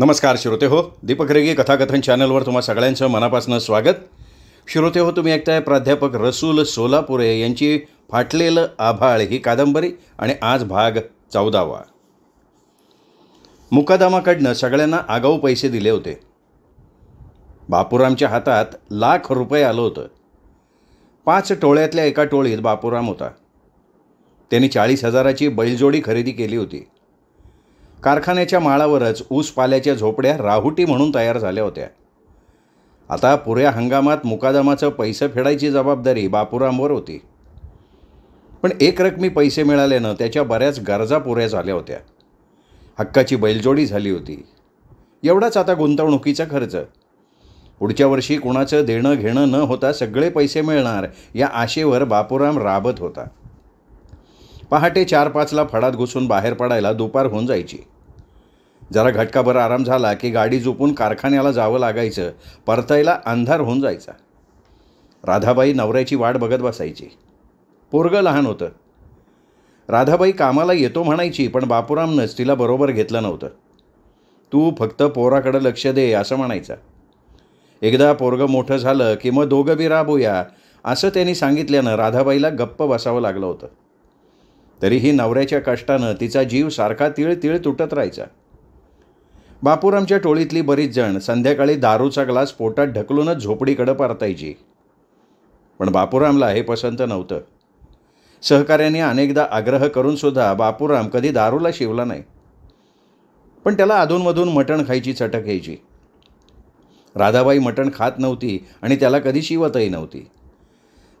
नमस्कार श्रोते हो दीपक रेगी कथाकथन चॅनलवर तुम्हा सगळ्यांचं मनापासून स्वागत श्रोते हो तुम्ही ऐकताय प्राध्यापक रसूल सोलापुरे यांची फाटलेलं आभाळ ही कादंबरी आणि आज भाग चौदावा मुकादामाकडनं सगळ्यांना आगाऊ पैसे दिले होते बापूरामच्या हातात लाख रुपये आलं होतं पाच टोळ्यातल्या एका टोळीत बापूराम होता त्यांनी चाळीस हजाराची बैलजोडी खरेदी केली होती कारखान्याच्या माळावरच ऊस पाल्याच्या झोपड्या राहुटी म्हणून तयार झाल्या होत्या आता पुऱ्या हंगामात मुकादमाचं पैसे फेडायची जबाबदारी बापूरामवर होती पण रकमी पैसे मिळाल्यानं त्याच्या बऱ्याच गरजा पुऱ्या झाल्या होत्या हक्काची बैलजोडी झाली होती एवढाच आता गुंतवणुकीचा खर्च पुढच्या वर्षी कुणाचं देणं घेणं न होता सगळे पैसे मिळणार या आशेवर बापूराम राबत होता पहाटे चार पाचला फडात घुसून बाहेर पडायला दुपार होऊन जायची जरा घटकाभर आराम झाला की गाडी झोपून कारखान्याला जावं लागायचं परतायला अंधार होऊन जायचा राधाबाई नवऱ्याची वाट बघत बसायची पोरगं लहान होतं राधाबाई कामाला येतो म्हणायची पण बापूरामनंच तिला बरोबर घेतलं नव्हतं तू फक्त पोराकडं लक्ष दे असं म्हणायचा एकदा पोरगं मोठं झालं की मग दोघं बी राबूया असं त्यांनी सांगितल्यानं राधाबाईला गप्प बसावं लागलं होतं तरीही नवऱ्याच्या कष्टानं तिचा जीव सारखा तिळ तिळ तुटत राहायचा बापूरामच्या टोळीतली बरीच जण संध्याकाळी दारूचा ग्लास पोटात ढकलूनच झोपडीकडं परतायची पण बापूरामला हे पसंत नव्हतं सहकाऱ्यांनी अनेकदा आग्रह करूनसुद्धा बापूराम कधी दारूला शिवला नाही पण त्याला अधूनमधून मटण खायची चटक यायची राधाबाई मटण खात नव्हती आणि त्याला कधी शिवतही नव्हती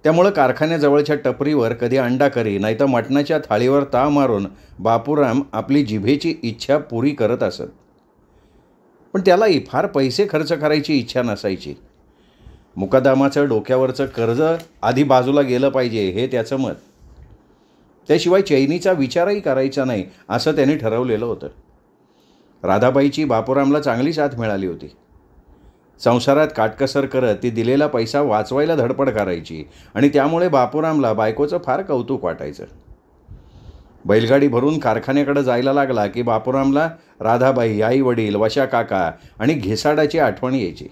त्यामुळं कारखान्याजवळच्या टपरीवर कधी अंडा करी नाहीतर मटणाच्या थाळीवर ताव मारून बापूराम आपली जिभेची इच्छा पुरी करत असत पण त्यालाही फार पैसे खर्च करायची इच्छा नसायची मुकादामाचं डोक्यावरचं कर्ज आधी बाजूला गेलं पाहिजे हे त्याचं मत त्याशिवाय चैनीचा विचारही करायचा नाही असं त्याने ठरवलेलं होतं राधाबाईची बापूरामला चांगली साथ मिळाली होती संसारात काटकसर करत ती दिलेला पैसा वाचवायला धडपड करायची आणि त्यामुळे बापूरामला बायकोचं फार कौतुक वाटायचं बैलगाडी भरून कारखान्याकडे जायला लागला की बापूरामला राधाबाई आई वडील वशा काका आणि घेसाडाची आठवण यायची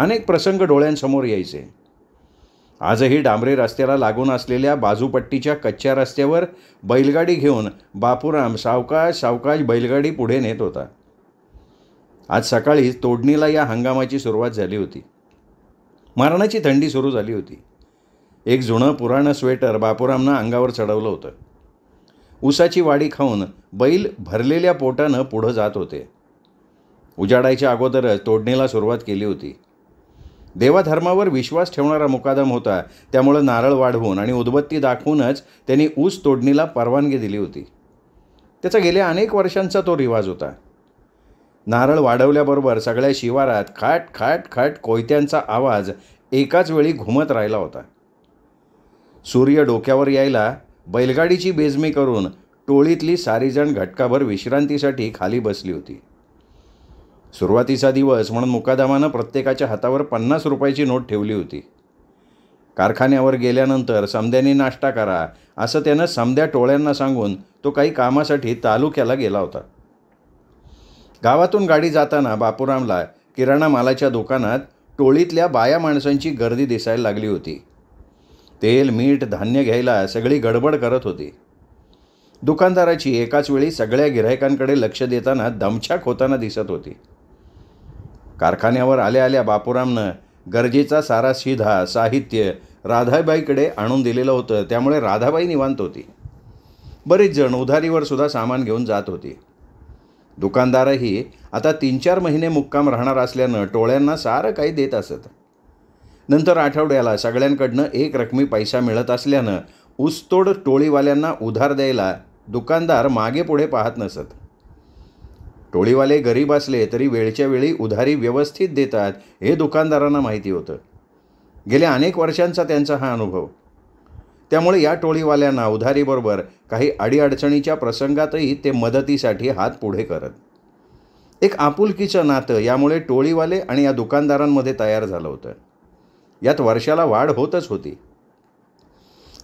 अनेक प्रसंग डोळ्यांसमोर यायचे आजही डांबरे रस्त्याला लागून असलेल्या बाजूपट्टीच्या कच्च्या रस्त्यावर बैलगाडी घेऊन बापूराम सावकाश सावकाश बैलगाडी पुढे नेत होता आज सकाळी तोडणीला या हंगामाची सुरुवात झाली होती मारणाची थंडी सुरू झाली होती एक जुनं पुराणं स्वेटर बापूरामनं अंगावर चढवलं होतं ऊसाची वाडी खाऊन बैल भरलेल्या पोटानं पुढं जात होते उजाडायच्या अगोदरच तोडणीला सुरुवात केली होती देवाधर्मावर विश्वास ठेवणारा मुकादम होता त्यामुळं नारळ वाढवून आणि उदबत्ती दाखवूनच त्यांनी ऊस तोडणीला परवानगी दिली होती त्याचा गेल्या अनेक वर्षांचा तो रिवाज होता नारळ वाढवल्याबरोबर सगळ्या शिवारात खाट खाट खाट कोयत्यांचा आवाज एकाच वेळी घुमत राहिला होता सूर्य डोक्यावर यायला बैलगाडीची बेजमी करून टोळीतली सारीजण घटकाभर विश्रांतीसाठी खाली बसली होती सुरुवातीचा दिवस म्हणून मुकादामानं प्रत्येकाच्या हातावर पन्नास रुपयाची नोट ठेवली होती कारखान्यावर गेल्यानंतर समद्यांनी नाश्ता करा असं त्यानं समद्या टोळ्यांना सांगून तो काही कामासाठी तालुक्याला गेला होता गावातून गाडी जाताना बापूरामला किराणा मालाच्या दुकानात टोळीतल्या बाया माणसांची गर्दी दिसायला लागली होती तेल मीठ धान्य घ्यायला सगळी गडबड करत होती दुकानदाराची एकाच वेळी सगळ्या गिरायकांकडे लक्ष देताना दमछाक होताना दिसत होती कारखान्यावर आल्या आल्या बापूरामनं गरजेचा सारा शिधा साहित्य राधाबाईकडे आणून दिलेलं होतं त्यामुळे राधाबाई निवांत होती बरेच जण उधारीवर सुद्धा सामान घेऊन जात होती दुकानदारही आता तीन चार महिने मुक्काम राहणार असल्यानं टोळ्यांना सारं काही देत असत नंतर आठवड्याला सगळ्यांकडनं एक रकमी पैसा मिळत असल्यानं ऊसतोड टोळीवाल्यांना उधार द्यायला दुकानदार मागे पुढे पाहत नसत टोळीवाले गरीब असले तरी वेळच्या वेळी उधारी व्यवस्थित देतात हे दुकानदारांना माहिती होतं गेल्या अनेक वर्षांचा त्यांचा हा अनुभव त्यामुळे या टोळीवाल्यांना उधारीबरोबर काही अडीअडचणीच्या प्रसंगातही ते मदतीसाठी हात पुढे करत एक आपुलकीचं नातं यामुळे टोळीवाले आणि या दुकानदारांमध्ये तयार झालं होतं यात वर्षाला वाढ होतच होती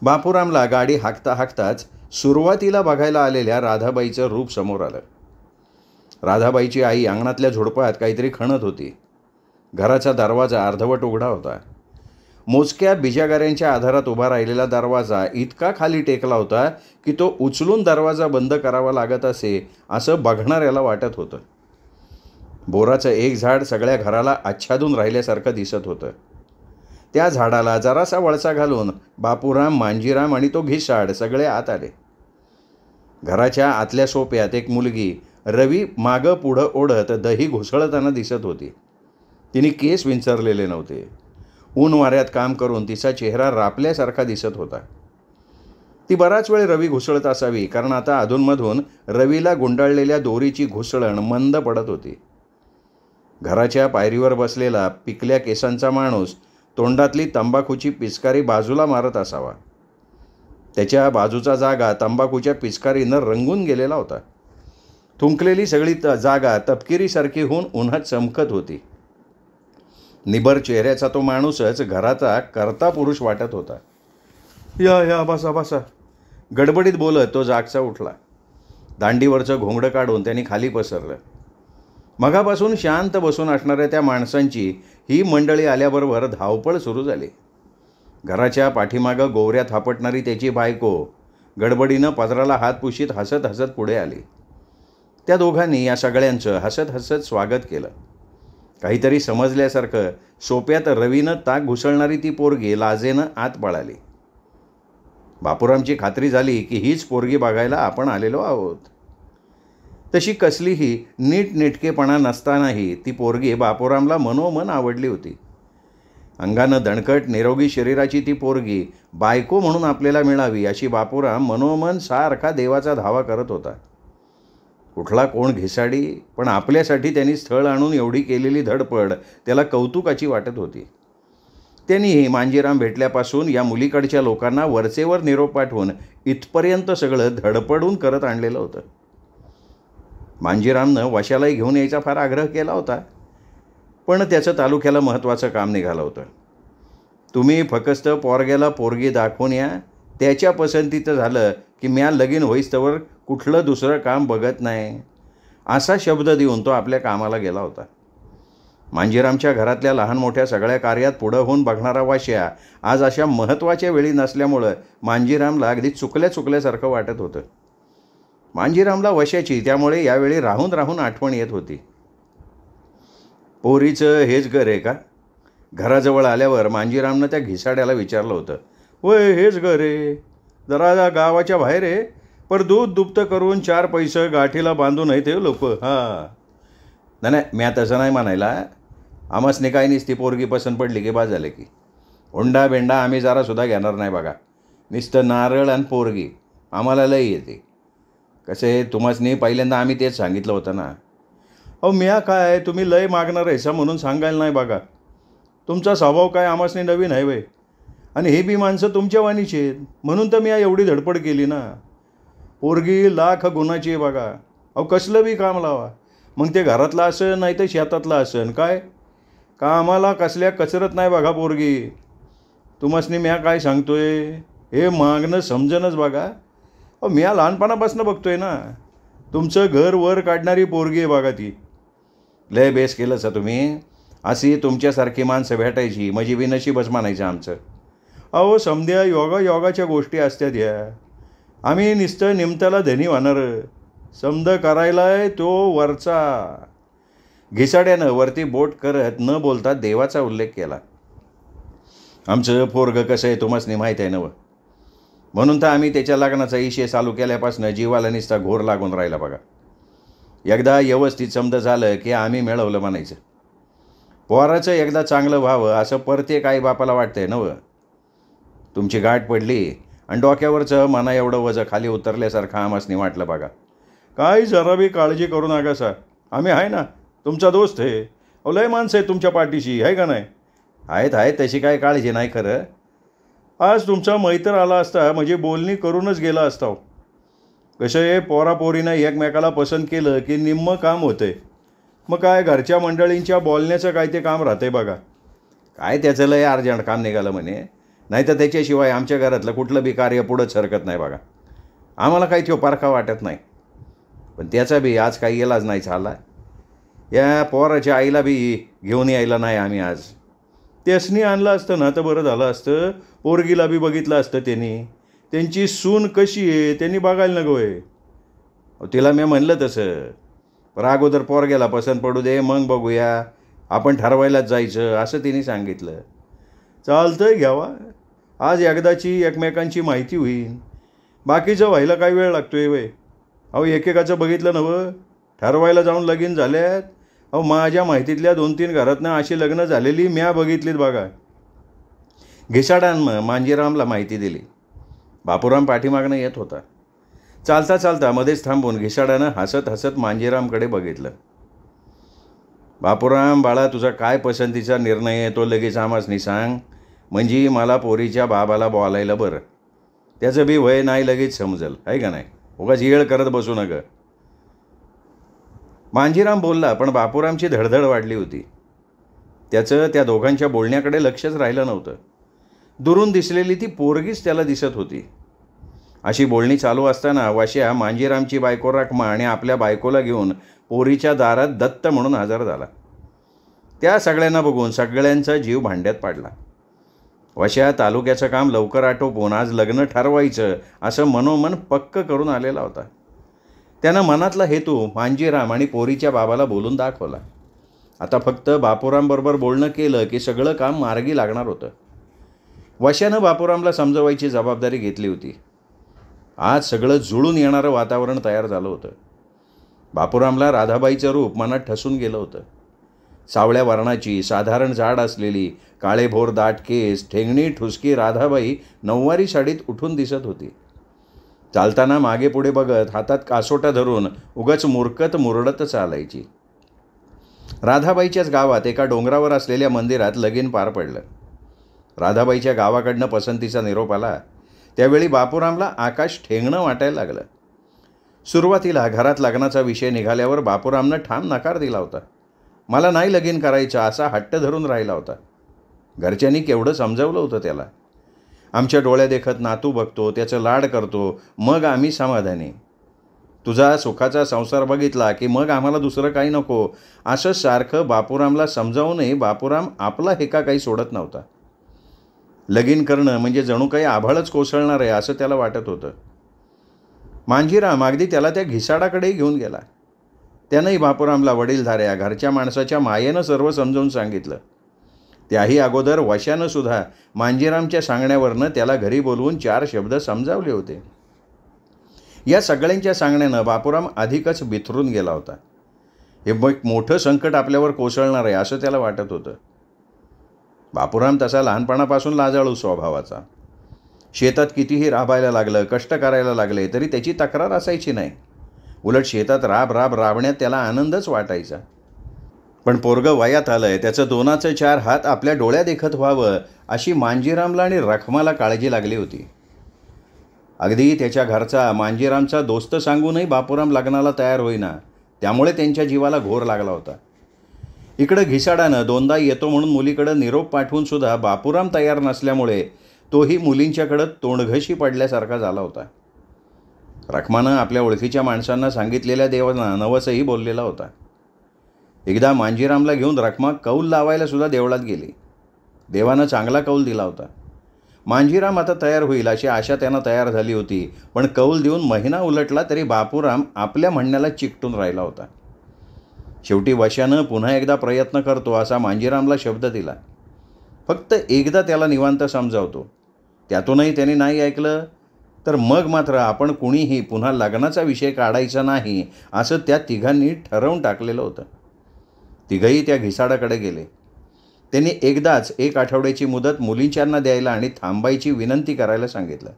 बापूरामला गाडी हाकता हाकताच सुरुवातीला बघायला आलेल्या राधाबाईचं रूप समोर आलं राधाबाईची आई अंगणातल्या झुडपात काहीतरी खणत होती घराचा दरवाजा अर्धवट उघडा होता मोजक्या बिजागाऱ्यांच्या आधारात उभा राहिलेला दरवाजा इतका खाली टेकला होता की तो उचलून दरवाजा बंद करावा लागत असे असं बघणाऱ्याला वाटत होतं बोराचं एक झाड सगळ्या घराला आच्छादून राहिल्यासारखं दिसत होतं त्या झाडाला जरासा वळसा घालून बापूराम मांजीराम आणि तो घिसाड सगळे आत आले घराच्या आतल्या सोप्यात एक मुलगी रवी मागं पुढं ओढत दही घुसळताना दिसत होती तिने केस विंचरलेले नव्हते ऊन वाऱ्यात काम करून तिचा चेहरा रापल्यासारखा दिसत होता ती बराच वेळ रवी घुसळत असावी कारण आता अधूनमधून रवीला गुंडाळलेल्या दोरीची घुसळण मंद पडत होती घराच्या पायरीवर बसलेला पिकल्या केसांचा माणूस तोंडातली तंबाखूची पिचकारी बाजूला मारत असावा त्याच्या बाजूचा जागा तंबाखूच्या पिचकारीनं रंगून गेलेला होता थुंकलेली सगळी त जागा तपकिरीसारखी होऊन उन्हात चमकत होती निबर चेहऱ्याचा तो माणूसच घराचा करता पुरुष वाटत होता या या बसा बसा गडबडीत बोलत तो जागचा उठला दांडीवरचं घोंगडं काढून त्यांनी खाली पसरलं मगापासून शांत बसून असणाऱ्या त्या माणसांची ही मंडळी आल्याबरोबर धावपळ सुरू झाली घराच्या पाठीमागं गोवऱ्यात हापटणारी त्याची बायको गडबडीनं पदराला हात पुशीत हसत हसत पुढे आली त्या दोघांनी या सगळ्यांचं हसत हसत स्वागत केलं काहीतरी समजल्यासारखं सोप्यात रवीनं ताक घुसळणारी ती पोरगी लाजेनं आत पळाली बापूरामची खात्री झाली की हीच पोरगी बघायला आपण आलेलो आहोत तशी कसलीही नीटनेटकेपणा नसतानाही ती पोरगी बापूरामला मनोमन आवडली होती अंगानं दणकट निरोगी शरीराची ती पोरगी बायको म्हणून आपल्याला मिळावी अशी बापूराम मनोमन सारखा देवाचा धावा करत होता कुठला कोण घिसाडी पण आपल्यासाठी त्यांनी स्थळ आणून एवढी केलेली धडपड त्याला कौतुकाची वाटत होती त्यांनीही मांजीराम भेटल्यापासून या मुलीकडच्या लोकांना वरचेवर निरोप पाठवून इथपर्यंत सगळं धडपडून करत आणलेलं होतं मांजीरामनं वशालाही घेऊन यायचा फार आग्रह केला होता पण त्याचं तालुक्याला महत्त्वाचं काम निघालं होतं तुम्ही फकस्त पोरग्याला पोरगी दाखवून या त्याच्या पसंतीचं झालं की म्या लगीन होईस्तवर कुठलं दुसरं काम बघत नाही असा शब्द देऊन तो आपल्या कामाला गेला होता मांजीरामच्या घरातल्या लहान मोठ्या सगळ्या कार्यात पुढं होऊन बघणारा वाश्या आज अशा महत्त्वाच्या वेळी नसल्यामुळं मांजीरामला अगदी चुकल्या चुकल्यासारखं वाटत होतं मांजीरामला वशाची त्यामुळे यावेळी राहून राहून आठवण येत होती पोरीचं हेच घर आहे का घराजवळ आल्यावर मांजीरामनं त्या घिसाड्याला विचारलं होतं वय हेच घर आहे जरा गावाच्या बाहेर आहे पर दूध दुप्त करून चार पैसे गाठीला बांधून येते लोक हां नाही मी तसं नाही म्हणायला आमसने काय नुसती पोरगी पसंत पडली की बा झाले की हुंडा बेंडा आम्ही जरासुद्धा घेणार नाही बघा नुसतं नारळ आणि पोरगी आम्हाला लई येते कसे आहे तुम्हासनी पहिल्यांदा आम्ही तेच सांगितलं होतं ना अहो म्या काय तुम्ही लय मागणार आहे म्हणून सांगायला नाही बघा तुमचा स्वभाव काय आम्हासनी नवीन आहे वय आणि हे बी माणसं तुमच्या वाणीची आहेत म्हणून तर मी एवढी धडपड केली ना पोरगी लाख गुणाची आहे बघा अहो कसलं बी काम लावा मग ते घरातलं असन नाही तर शेतातलं असन काय का आम्हाला कसल्या कचरत नाही बघा पोरगी तुम्हासनी म्या काय सांगतोय हे मागणं समजणंच बघा अहो मी हा लहानपणापासून बघतो आहे ना तुमचं घर वर काढणारी पोरगी आहे बघा ती लय बेस केलं सा तुम्ही अशी तुमच्यासारखी माणसं भेटायची म्हणजे बी नशीबच मानायचं आमचं अहो समध्या योगा योगाच्या गोष्टी असत्या त्या आम्ही नुसतं निमताला धनी समध समद करायलाय तो वरचा घिसाड्यानं वरती बोट करत न बोलता देवाचा उल्लेख केला आमचं पोरग कसं आहे तुम्हाला माहीत आहे नवं म्हणून तर आम्ही त्याच्या लग्नाचा इशे चालू केल्यापासून जीवाला निस्ता घोर लागून राहिला बघा एकदा व्यवस्थित समजा झालं की आम्ही मिळवलं म्हणायचं पोहाराचं एकदा चांगलं व्हावं असं प्रत्येक आई बापाला वाटतंय नव तुमची गाठ पडली आणि डोक्यावरचं मना एवढं वजं खाली उतरल्यासारखं आमासनी वाटलं बघा काय जरा बी काळजी करू नका सर आम्ही आहे ना तुमचा दोस्त आहे लय माणसं आहे तुमच्या पाठीशी आहे का नाही आहेत आहेत तशी काय काळजी नाही खरं आज तुमचा मैत्र आला असता म्हणजे बोलणी करूनच गेला असता हो. कसं पोरा पोरापोरीनं एकमेकाला पसंत केलं की निम्मं काम होतं मग काय घरच्या मंडळींच्या बोलण्याचं काय ते काम राहते बघा काय त्याचं लय अर्जंट काम निघालं म्हणे नाही तर त्याच्याशिवाय आमच्या घरातलं कुठलं बी कार्य पुढंच सरकत नाही बघा आम्हाला काही तो पारखा वाटत नाही पण त्याचा बी आज काही येलाच नाही झाला या पोराच्या आईला बी घेऊन यायला नाही आम्ही आज त्यासनी आणलं असतं ना तर बरं झालं असतं पोरगीला बी बघितलं असतं त्यांनी त्यांची सून कशी आहे त्यांनी बघायला नको आहे तिला मी म्हणलं तसं पण अगोदर पोरग्याला पसंत पडू दे मग बघूया आपण ठरवायलाच जायचं असं तिने सांगितलं चालतंय घ्यावा आज एकदाची एकमेकांची माहिती होईल बाकीचं व्हायला काय वेळ लागतो आहे वय अहो एकेकाचं बघितलं नवं ठरवायला जाऊन लगीन झाल्यात अहो माझ्या माहितीतल्या दोन तीन घरातनं अशी लग्न झालेली म्या बघितलीत बघा घिसाडांनं मांजीरामला माहिती दिली बापूराम पाठीमागनं येत होता चालता चालता मध्येच थांबून घिसाडानं हसत हसत मांजीरामकडे बघितलं बापूराम बाळा तुझा काय पसंतीचा निर्णय आहे तो लगेच नि सांग म्हणजे मला पोरीच्या बाबाला बोलायला बरं त्याचं बी वय नाही लगेच समजल आहे का नाही उगाच येळ करत बसू नका मांजीराम बोलला पण बापूरामची धडधड वाढली होती त्याचं त्या दोघांच्या बोलण्याकडे लक्षच राहिलं नव्हतं दुरून दिसलेली ती पोरगीच त्याला दिसत होती अशी बोलणी चालू असताना वाश्या मांजीरामची बायको राखमा आणि आपल्या बायकोला घेऊन पोरीच्या दारात दत्त म्हणून हजर झाला त्या सगळ्यांना बघून सगळ्यांचा जीव भांड्यात पाडला वशा तालुक्याचं काम लवकर आटोपून आज लग्न ठरवायचं असं मनोमन पक्क करून आलेला होता त्यानं मनातला हेतू मांजीराम आणि पोरीच्या बाबाला बोलून दाखवला आता फक्त बापूरामबरोबर बोलणं केलं की सगळं काम मार्गी लागणार होतं वशानं बापूरामला समजवायची जबाबदारी घेतली होती आज सगळं जुळून येणारं वातावरण तयार झालं होतं बापूरामला राधाबाईचं रूप मनात ठसून गेलं होतं सावळ्या वर्णाची साधारण जाड असलेली काळेभोर दाट केस ठेंगणी ठुसकी राधाबाई नऊवारी साडीत उठून दिसत होती चालताना मागे पुढे बघत हातात कासोटा धरून उगच मुरकत मुरडत चालायची राधाबाईच्याच गावात एका डोंगरावर असलेल्या मंदिरात लगीन पार पडलं राधाबाईच्या गावाकडनं पसंतीचा निरोप आला त्यावेळी बापूरामला आकाश ठेंगणं वाटायला लागलं सुरुवातीला घरात लग्नाचा विषय निघाल्यावर बापूरामनं ठाम नकार दिला होता मला नाही लगीन करायचं असा हट्ट धरून राहिला होता घरच्यांनी केवढं समजावलं होतं त्याला आमच्या डोळ्या देखत नातू बघतो त्याचं लाड करतो मग आम्ही समाधानी तुझा सुखाचा संसार बघितला की मग आम्हाला दुसरं काही नको असं सारखं बापूरामला समजावूनही बापूराम आपला हेका काही सोडत नव्हता लगीन करणं म्हणजे जणू काही आभाळच कोसळणार आहे असं त्याला वाटत होतं मांजीराम अगदी त्याला त्या घिसाडाकडेही घेऊन गेला त्यानंही बापूरामला वडीलधाऱ्या घरच्या माणसाच्या मायेनं सर्व समजावून सांगितलं त्याही अगोदर वशानंसुद्धा मांजीरामच्या सांगण्यावरनं त्याला घरी बोलवून चार शब्द समजावले होते या सगळ्यांच्या सांगण्यानं बापूराम अधिकच बिथरून गेला होता हे मग मोठं संकट आपल्यावर कोसळणार आहे असं त्याला वाटत होतं बापूराम तसा लहानपणापासून लाजाळू स्वभावाचा शेतात कितीही राबायला लागलं कष्ट करायला लागले तरी त्याची तक्रार असायची नाही उलट शेतात राब राब राबण्यात त्याला आनंदच वाटायचा पण पोरगं वयात आलं आहे त्याचं दोनाचं चार हात आपल्या डोळ्या देखत व्हावं अशी मांजीरामला आणि रखमाला काळजी लागली होती अगदी त्याच्या घरचा मांजीरामचा दोस्त सांगूनही बापूराम लग्नाला तयार होईना त्यामुळे त्यांच्या जीवाला घोर लागला होता इकडं घिसाडानं दोनदा येतो म्हणून मुलीकडं निरोप पाठवूनसुद्धा बापूराम तयार नसल्यामुळे तोही मुलींच्याकडं तोंडघशी पडल्यासारखा झाला होता रखमानं आपल्या ओळखीच्या माणसांना सांगितलेल्या देवांना नवसही बोललेला होता एकदा मांजीरामला घेऊन रखमा कौल लावायलासुद्धा देवळात गेले देवानं चांगला कौल दिला होता मांजीराम आता तयार होईल अशी आशा त्यांना तयार झाली होती पण कौल देऊन महिना उलटला तरी बापूराम आपल्या म्हणण्याला चिकटून राहिला होता शेवटी वशानं पुन्हा एकदा प्रयत्न करतो असा मांजीरामला शब्द दिला फक्त एकदा त्याला निवांत समजावतो त्यातूनही त्याने नाही ऐकलं तर मग मात्र आपण कुणीही पुन्हा लग्नाचा विषय काढायचा नाही असं त्या तिघांनी ठरवून टाकलेलं होतं तिघही त्या घिसाडाकडे गेले त्यांनी एकदाच एक आठवड्याची मुदत मुलींच्यांना द्यायला आणि थांबायची विनंती करायला सांगितलं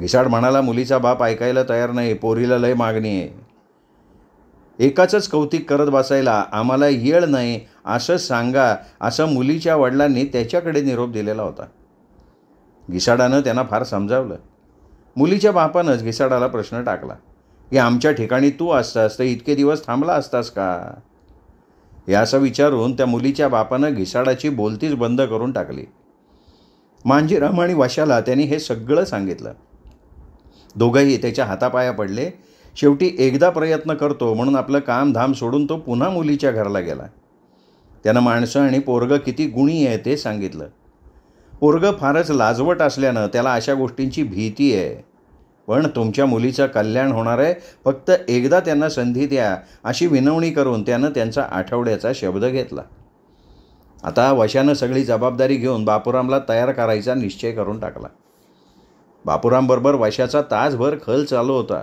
घिसाड म्हणाला मुलीचा बाप ऐकायला तयार नाही पोरीला लय मागणी आहे एकाचंच कौतिक करत बसायला आम्हाला येळ नाही असं सांगा असं मुलीच्या वडिलांनी त्याच्याकडे निरोप दिलेला होता घिसाडानं त्यांना फार समजावलं मुलीच्या बापानंच घिसाडाला प्रश्न टाकला की आमच्या ठिकाणी तू असतास तर इतके दिवस थांबला असतास का हे असं विचारून त्या मुलीच्या बापानं घिसाडाची बोलतीच बंद करून टाकली मांजीराम आणि वाशाला त्यांनी हे सगळं सांगितलं दोघंही त्याच्या हातापाया पडले शेवटी एकदा प्रयत्न करतो म्हणून आपलं काम धाम सोडून तो पुन्हा मुलीच्या घराला गेला त्यानं माणसं आणि पोरगं किती गुणी आहे ते सांगितलं पोरगं फारच लाजवट असल्यानं त्याला अशा गोष्टींची भीती आहे पण तुमच्या मुलीचं कल्याण होणार आहे फक्त एकदा त्यांना संधी द्या अशी विनवणी करून त्यानं त्यांचा आठवड्याचा शब्द घेतला आता वशानं सगळी जबाबदारी घेऊन बापूरामला तयार करायचा निश्चय करून टाकला बापूरामबरोबर वशाचा तासभर खल चालू होता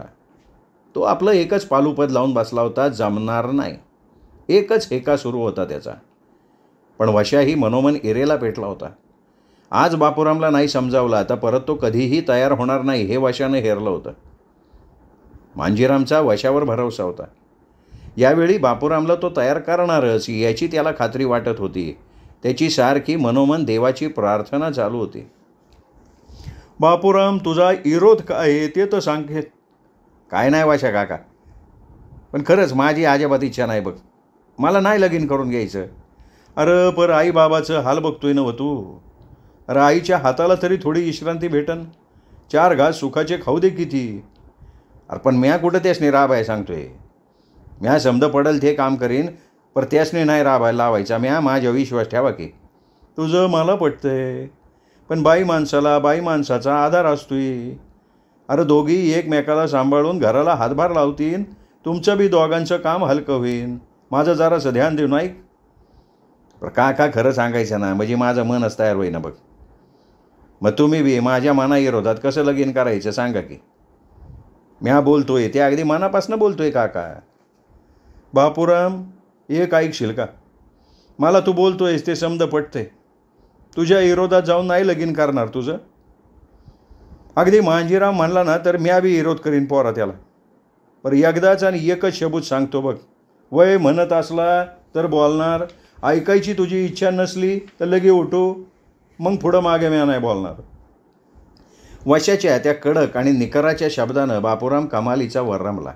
तो आपलं एकच पालूपद लावून बसला होता जमणार नाही एकच एका सुरू होता त्याचा पण वशाही मनोमन इरेला पेटला होता आज बापूरामला नाही समजावला आता परत तो कधीही तयार होणार नाही हे वशानं हेरलं होतं मांजीरामचा वशावर भरोसा होता यावेळी बापूरामला तो तयार करणारच याची त्याला खात्री वाटत होती त्याची सारखी मनोमन देवाची प्रार्थना चालू होती बापूराम तुझा इरोध काय ते तर सांगेत काय नाही वाशा काका पण खरंच माझी अजिबात इच्छा नाही बघ मला नाही लगीन करून घ्यायचं अरे पर आई बाबाचं हाल बघतोय ना तू अरे आईच्या हाताला तरी थोडी विश्रांती भेटन चार घास सुखाचे खाऊ दे किती अरे पण म्या कुठं त्यासनी राबाय सांगतोय म्या समद पडल ते काम करीन पर त्यासनी नाही आहे लावायचा म्या माझ्या विश्वास ठेवा की तुझं मला पटतंय पण बाई माणसाला बाई माणसाचा आधार असतोय अरे दोघी एकमेकाला सांभाळून घराला हातभार लावतीन तुमचं बी दोघांचं काम हलकं होईन माझं जरासं ध्यान देऊन ऐक का का खरं सांगायचं ना म्हणजे माझं मनच तयार होईना बघ मग तुम्ही बी माझ्या मनाविरोधात कसं लगीन करायचं सांगा की मी हा बोलतोय ते अगदी मनापासनं बोलतोय आहे काका बापूराम एक ऐकशील का मला तू बोलतो आहेस ते समद पटते तुझ्या विरोधात जाऊन नाही लगीन करणार तुझं अगदी मांजीराम म्हणला ना तर मी बी विरोध करीन पोरा त्याला पर एकदाच आणि एकच शबूत सांगतो बघ वय म्हणत असला तर बोलणार ऐकायची तुझी इच्छा नसली तर लगे उठू मग पुढं मागे मी नाही बोलणार वशाच्या त्या कडक आणि निकराच्या शब्दानं बापूराम कमालीचा वर्रमला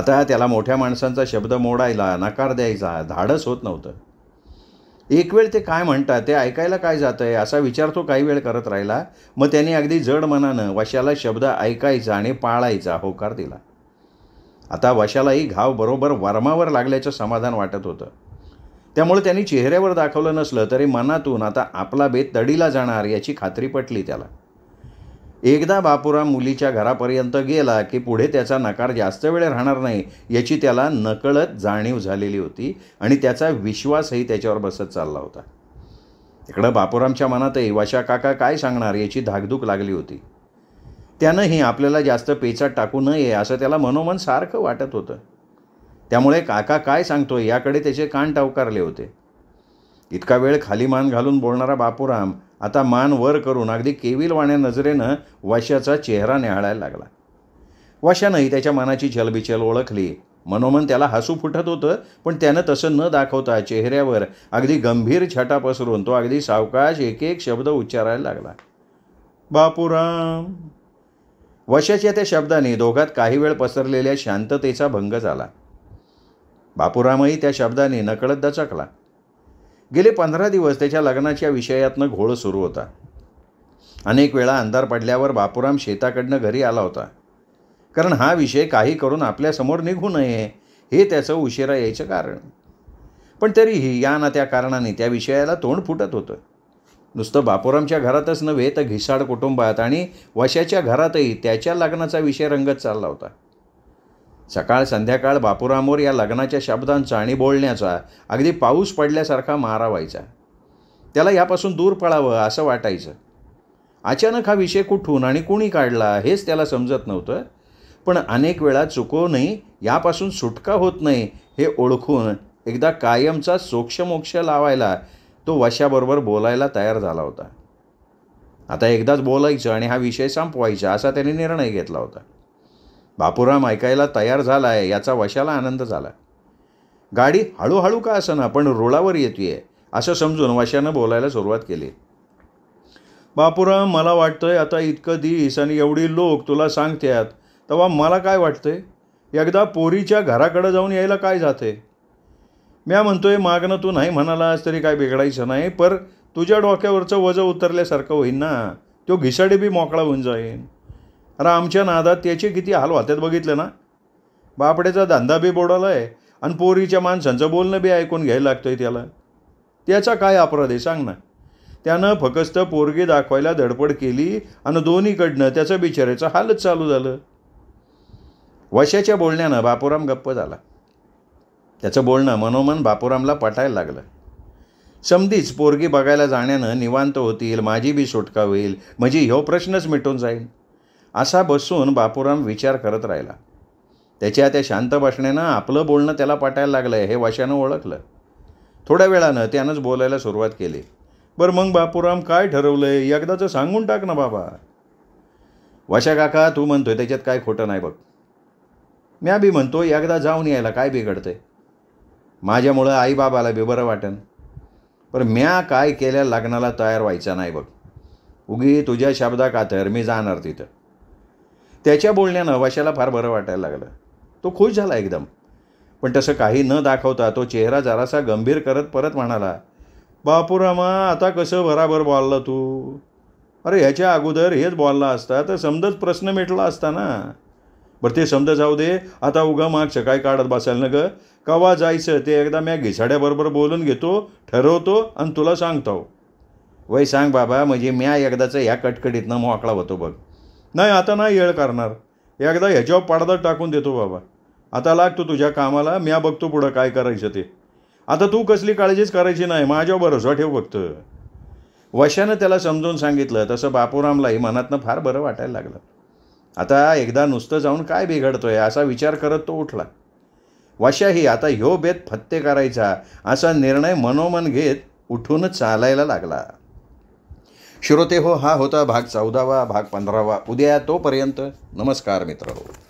आता त्याला मोठ्या माणसांचा शब्द मोडायला नकार द्यायचा धाडस होत नव्हतं एक वेळ ते काय म्हणतात ते ऐकायला काय जातं आहे असा विचार तो काही वेळ करत राहिला मग त्यांनी अगदी जड मनानं वशाला शब्द ऐकायचा आणि पाळायचा होकार दिला आता वशालाही घाव बरोबर वर्मावर लागल्याचं समाधान वाटत होतं त्यामुळे त्यांनी चेहऱ्यावर दाखवलं नसलं तरी मनातून आता आपला बेत तडीला जाणार याची खात्री पटली त्याला एकदा बापूराम मुलीच्या घरापर्यंत गेला की पुढे त्याचा नकार जास्त वेळ राहणार नाही याची त्याला नकळत जाणीव झालेली होती आणि त्याचा विश्वासही त्याच्यावर बसत चालला होता इकडं बापूरामच्या मनातही वाशा काका काय सांगणार याची धाकधूक लागली होती त्यानंही आपल्याला जास्त पेचात टाकू नये असं त्याला मनोमन सारखं वाटत होतं त्यामुळे काका काय सांगतो याकडे त्याचे कान टावकारले होते इतका वेळ खाली मान घालून बोलणारा बापूराम आता मान वर करून अगदी केविलवाण्या नजरेनं वशाचा चेहरा न्याहाळायला लागला वशानंही त्याच्या मनाची छलबिछल ओळखली मनोमन त्याला हसू फुटत होतं पण त्यानं तसं न दाखवता चेहऱ्यावर अगदी गंभीर छटा पसरून तो अगदी सावकाश एक एक शब्द उच्चारायला लागला बापूराम वशाच्या त्या शब्दाने दोघात काही वेळ पसरलेल्या शांततेचा भंग झाला बापूरामही त्या शब्दाने नकळत दचकला गेले पंधरा दिवस त्याच्या लग्नाच्या विषयातनं घोळ सुरू होता अनेक वेळा अंधार पडल्यावर बापूराम शेताकडनं घरी आला होता कारण हा विषय काही करून आपल्यासमोर निघू नये हे त्याचं उशिरा यायचं कारण पण तरीही या ना त्या कारणाने त्या विषयाला तोंड फुटत होतं नुसतं बापूरामच्या घरातच नव्हे तर घिसाड कुटुंबात आणि वशाच्या घरातही त्याच्या लग्नाचा विषय रंगत चालला होता सकाळ संध्याकाळ बापूरामोर या लग्नाच्या शब्दांचा आणि बोलण्याचा अगदी पाऊस पडल्यासारखा मारा व्हायचा त्याला यापासून दूर पळावं असं वाटायचं अचानक हा विषय कुठून आणि कुणी काढला हेच त्याला समजत नव्हतं पण अनेक वेळा चुकवूनही यापासून सुटका होत नाही हे ओळखून एकदा कायमचा सोक्षमोक्ष लावायला तो वशाबरोबर बोलायला तयार झाला होता आता एकदाच बोलायचं आणि हा विषय संपवायचा असा त्याने निर्णय घेतला होता बापूराम ऐकायला तयार झाला आहे याचा वशाला आनंद झाला गाडी हळूहळू का असं पण रुळावर येते असं समजून वशानं बोलायला सुरुवात केली बापूराम मला वाटतंय आता इतकं दिस आणि एवढी लोक तुला सांगतात तेव्हा मला काय वाटतंय एकदा पोरीच्या घराकडं जाऊन यायला काय जाते म्या म्हणतोय मागणं तू नाही म्हणालास तरी काय बिघडायचं नाही पर तुझ्या डोक्यावरचं वजं उतरल्यासारखं होईन ना तो घिसाडे बी मोकळा होऊन जाईन अरे आमच्या नादात त्याचे किती हाल वात्यात बघितलं ना बापड्याचा धंदा बी बोडाला आहे आणि पोरीच्या माणसांचं बोलणं बी ऐकून घ्यायला लागतं आहे त्याला त्याचा काय अपराध आहे सांग ना त्यानं फकस्त पोरगी दाखवायला धडपड केली आणि दोन्हीकडनं त्याचं बिचारायचं हालच चालू झालं वशाच्या बोलण्यानं बापूराम गप्प झाला त्याचं बोलणं मनोमन बापूरामला पटायला लागलं समधीच पोरगी बघायला जाण्यानं निवांत होतील माझी बी सुटका होईल म्हणजे ह्यो प्रश्नच मिटून जाईल असा बसून बापूराम विचार करत राहिला त्याच्या त्या शांत बसण्यानं आपलं बोलणं त्याला पटायला लागलं हे वाशानं ओळखलं थोड्या वेळानं त्यानंच बोलायला सुरुवात केली बरं मग बापूराम काय ठरवलं आहे एकदाचं सांगून टाक ना बाबा वाशा काका तू म्हणतोय त्याच्यात काय खोटं नाही बघ म्या बी म्हणतो एकदा जाऊन यायला काय बिघडतंय माझ्यामुळं आईबाबाला बी बरं वाटेन पण म्या काय केल्या लग्नाला तयार व्हायचा नाही बघ उगी तुझ्या शब्दा कातर मी जाणार तिथं त्याच्या बोलण्यानं वाशाला फार बरं वाटायला लागलं तो खुश झाला एकदम पण तसं काही न दाखवता तो चेहरा जरासा गंभीर करत परत म्हणाला बापूरामा आता कसं बराबर बोललं तू अरे ह्याच्या अगोदर हेच बोलला असता तर समजच प्रश्न मिटला असता ना बरं ते समज जाऊ दे आता उगा माग सकाळी काढत बसायला न ग कवा जायचं ते एकदा मी घिसाड्याबरोबर बोलून घेतो ठरवतो आणि तुला सांगतो वय सांग बाबा म्हणजे म्या एकदाचं ह्या कटकटीतनं मोकळा होतो बघ नाही आता नाही येळ करणार एकदा ह्याच्यावर पडदा टाकून देतो बाबा आता लागतो तुझ्या कामाला म्या बघतो पुढं काय करायचं ते आता तू कसली काळजीच करायची नाही माझ्यावर भरोसा ठेव फक्त वशानं त्याला समजून सांगितलं तसं बापूरामलाही मनातनं फार बरं वाटायला लागलं आता एकदा नुसतं जाऊन काय बिघडतोय असा विचार करत तो उठला वशाही आता ह्यो बेत फत्ते करायचा असा निर्णय मनोमन घेत उठून चालायला लागला श्रोते हो हा होता भाग चौदावा भाग पंधरावा उद्या तोपर्यंत नमस्कार मित्र हो